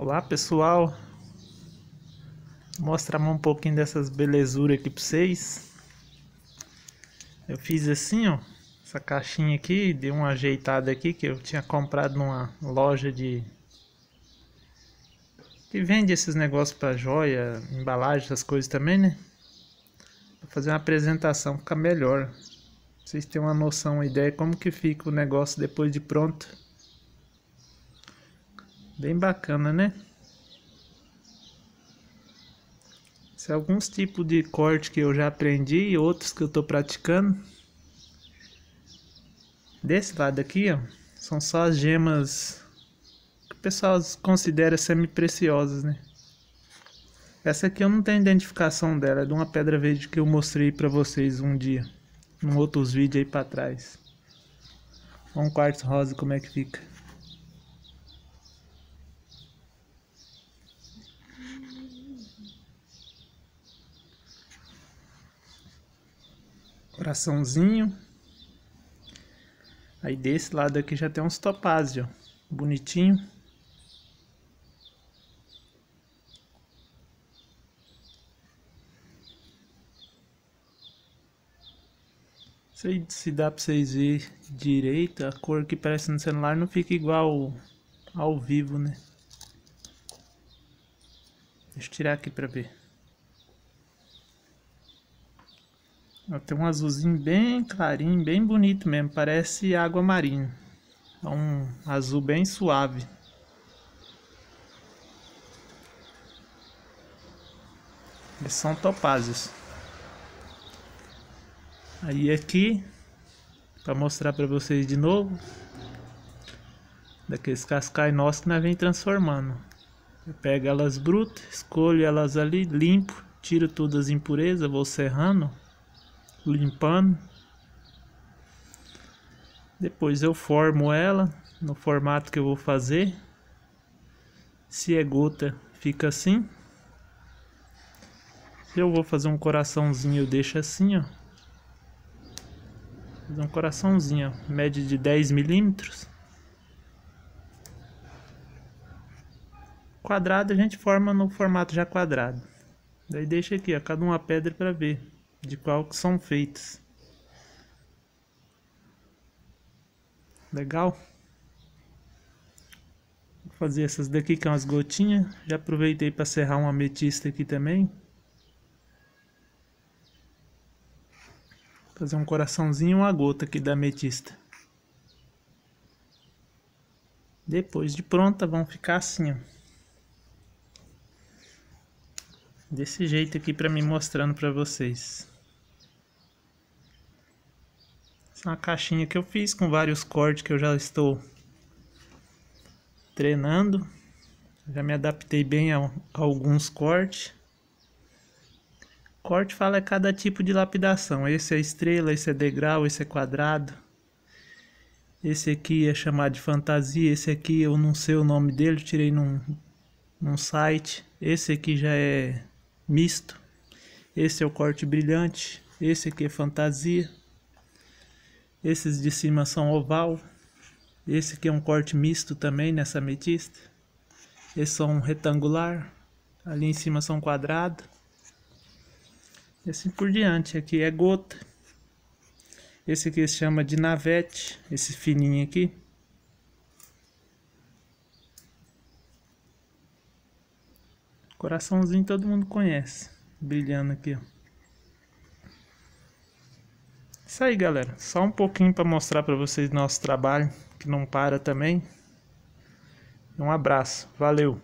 Olá pessoal, Vou mostrar um pouquinho dessas belezuras aqui para vocês. Eu fiz assim, ó, essa caixinha aqui, dei uma ajeitada aqui que eu tinha comprado numa loja de que vende esses negócios para joia, embalagem, essas coisas também, né? Para fazer uma apresentação ficar melhor. vocês têm uma noção, uma ideia como que fica o negócio depois de pronto. Bem bacana, né? Esse é alguns tipos de corte que eu já aprendi e outros que eu tô praticando. Desse lado aqui, ó, são só as gemas que o pessoal considera semi-preciosas, né? Essa aqui eu não tenho identificação dela, é de uma pedra verde que eu mostrei para vocês um dia, em outros vídeos aí para trás. Olha um quartzo rosa como é que fica. coraçãozinho. Aí desse lado aqui já tem uns topázio, ó. Bonitinho. Não sei se dá pra vocês verem direito, a cor que parece no celular não fica igual ao vivo, né? Deixa eu tirar aqui pra ver. Tem um azulzinho bem clarinho, bem bonito mesmo. Parece água marinha. É um azul bem suave. Eles são topázios. Aí aqui, para mostrar para vocês de novo, daqueles cascais nossos que nós vem transformando. Eu pego elas brutas, escolho elas ali, limpo, tiro todas as impurezas, vou serrando limpando. Depois eu formo ela no formato que eu vou fazer. Se é gota, fica assim. Se eu vou fazer um coraçãozinho, eu deixo assim, ó. Fazer um coraçãozinho, ó. Média de 10 milímetros. Quadrado a gente forma no formato já quadrado. Daí deixa aqui, ó, cada uma pedra para ver de qual que são feitas. Legal? Vou fazer essas daqui que são é umas gotinhas. Já aproveitei para serrar uma ametista aqui também. Fazer um coraçãozinho e uma gota aqui da ametista. Depois de pronta, vão ficar assim, ó. Desse jeito aqui para me mostrando para vocês. Essa é uma caixinha que eu fiz com vários cortes que eu já estou treinando. Já me adaptei bem a, alguns cortes. Corte fala é cada tipo de lapidação. Esse é estrela, esse é degrau, esse é quadrado. Esse aqui é chamado de fantasia, esse aqui eu não sei o nome dele, tirei num, num site. Esse aqui já é misto. Esse é o corte brilhante, esse aqui é fantasia. Esses de cima são oval. Esse aqui é um corte misto também nessa ametista. Esse são retangular. Ali em cima são quadrado. E assim por diante. Aqui é gota. Esse aqui se chama de navete. Esse fininho aqui. Coraçãozinho todo mundo conhece. Brilhando aqui, ó isso aí, galera. Só um pouquinho para mostrar para vocês nosso trabalho, que não para também. Um abraço. Valeu.